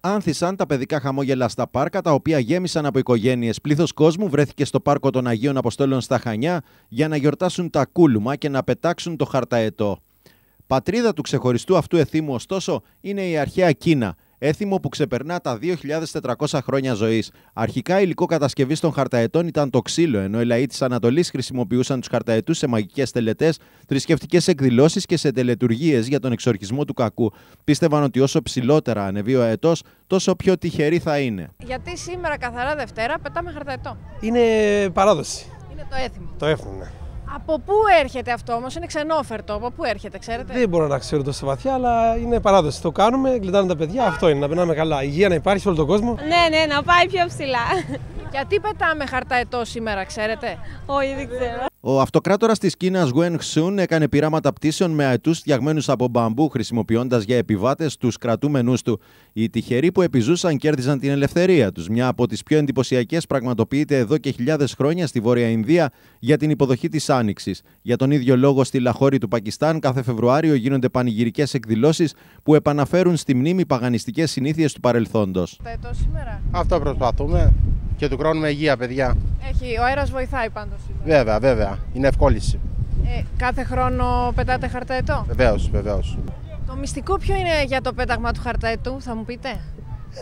Άνθησαν τα παιδικά χαμόγελα στα πάρκα, τα οποία γέμισαν από οικογένειες. Πλήθος κόσμου βρέθηκε στο πάρκο των Αγίων Αποστόλων στα Χανιά για να γιορτάσουν τα κούλουμα και να πετάξουν το χαρταετό. Πατρίδα του ξεχωριστού αυτού εθήμου, ωστόσο, είναι η αρχαία Κίνα, έθιμο που ξεπερνά τα 2.400 χρόνια ζωής. Αρχικά υλικό κατασκευή των χαρταετών ήταν το ξύλο, ενώ οι λαοί της Ανατολής χρησιμοποιούσαν τους χαρταετούς σε μαγικές τελετές, θρησκευτικές εκδηλώσεις και σε τελετουργίες για τον εξορχισμό του κακού. Πίστευαν ότι όσο ψηλότερα ανεβεί ο αετός, τόσο πιο τυχερή θα είναι. Γιατί σήμερα καθαρά Δευτέρα πετάμε χαρταετό. Είναι παράδοση. Είναι το έθιμο. Το έθιμο, ναι. Από πού έρχεται αυτό όμως, είναι ξενόφερτο. Από πού έρχεται, ξέρετε. Δεν μπορώ να ξέρω τόσο βαθιά, αλλά είναι παράδοση. Το κάνουμε, γλιτάνε τα παιδιά. Αυτό είναι, να περνάμε καλά. Υγεία να υπάρχει σε όλο τον κόσμο. Ναι, ναι, να πάει πιο ψηλά. Γιατί πετάμε χαρταετό σήμερα, ξέρετε. Όχι, δεν ξέρω. Ο αυτοκράτορας της Κίνας Γουέν Χσούν έκανε πειράματα πτήσεων με αετούς φτιαγμένους από μπαμπού, χρησιμοποιώντας για επιβάτες τους κρατούμενου του. Οι τυχεροί που επιζούσαν κέρδισαν την ελευθερία τους. Μια από τις πιο εντυπωσιακές πραγματοποιείται εδώ και χιλιάδες χρόνια στη Βόρεια Ινδία για την υποδοχή της Άνοιξης. Για τον ίδιο λόγο, στη Λαχώρη του Πακιστάν, κάθε Φεβρουάριο γίνονται πανηγυρικές εκδηλώσεις που επαναφέρουν στη μνήμη παγανιστικές συνήθειες του παρελθόντος. Αυτό προσπαθούμε και του χρόνου με υγεία, παιδιά. Έχει, ο αέρας βοηθάει πάντως. Βέβαια, βέβαια. Είναι ευκόλυση. Ε, κάθε χρόνο πετάτε χαρταετό. Βεβαίως, βεβαίως. Το μυστικό ποιο είναι για το πέταγμα του χαρταετού, θα μου πείτε.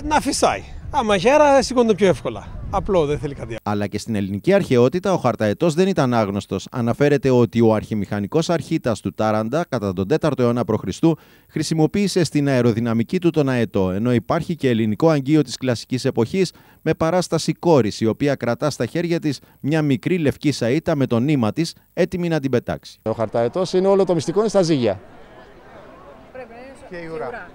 Να φυσάει. Άμα αέρα, σηκώνεται πιο εύκολα. Απλό, δεν θέλει κάτι Αλλά και στην ελληνική αρχαιότητα ο Χαρταετός δεν ήταν άγνωστος. Αναφέρεται ότι ο αρχιμηχανικός αρχήτα του Τάραντα κατά τον 4ο αιώνα π.Χ. χρησιμοποίησε στην αεροδυναμική του τον αετό, ενώ υπάρχει και ελληνικό αγγείο της κλασικής εποχής με παράσταση κόρης, η οποία κρατά στα χέρια της μια μικρή λευκή σαΐτα με το νήμα της, έτοιμη να την πετάξει. Ο χαρταετός είναι όλο το μυστικό είναι στα ζύγια. και ουρά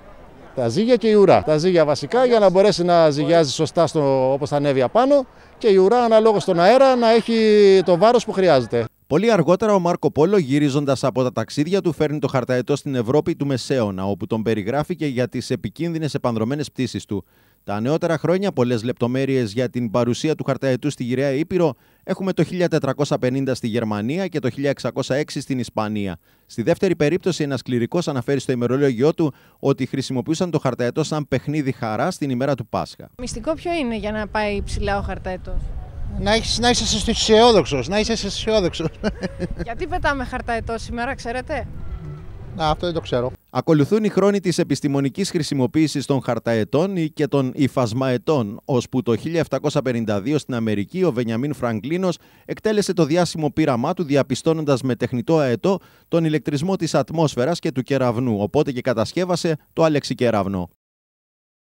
τα ζύγια και η ουρά. Τα ζύγια βασικά για να μπορέσει να ζυγιάζει σωστά στο, όπως θα ανέβει απάνω και η ουρά αναλόγω στον αέρα να έχει το βάρος που χρειάζεται. Πολύ αργότερα ο Μάρκο Πόλο γύριζοντας από τα ταξίδια του φέρνει το χαρταετό στην Ευρώπη του Μεσαίωνα, όπου τον περιγράφει για τις επικίνδυνες επανδρομένες πτήσεις του. Τα νεότερα χρόνια, πολλές λεπτομέρειες για την παρουσία του χαρταετού στη γυραιά Ήπειρο έχουμε το 1450 στη Γερμανία και το 1606 στην Ισπανία. Στη δεύτερη περίπτωση, ένας κληρικός αναφέρει στο ημερολόγιο του ότι χρησιμοποιούσαν το χαρταετό σαν παιχνίδι χαρά στην ημέρα του Πάσχα. Μυστικό ποιο είναι για να πάει ψηλά ο χαρταετός. Να, έχεις, να είσαι αισιόδοξος, να είσαι αισιόδοξος. Γιατί πετάμε χαρταετό σήμερα, ξέρετε. Να, αυτό δεν το ξέρω. Ακολουθούν οι χρόνοι της επιστημονικής χρησιμοποίησης των χαρταετών και των υφασμαετών, ώσπου το 1752 στην Αμερική ο Βενιαμίν Φραγκλίνος εκτέλεσε το διάσημο πείραμά του διαπιστώνοντας με τεχνητό αετό τον ηλεκτρισμό της ατμόσφαιρας και του κεραυνού, οπότε και κατασκεύασε το Αλεξικεραυνό.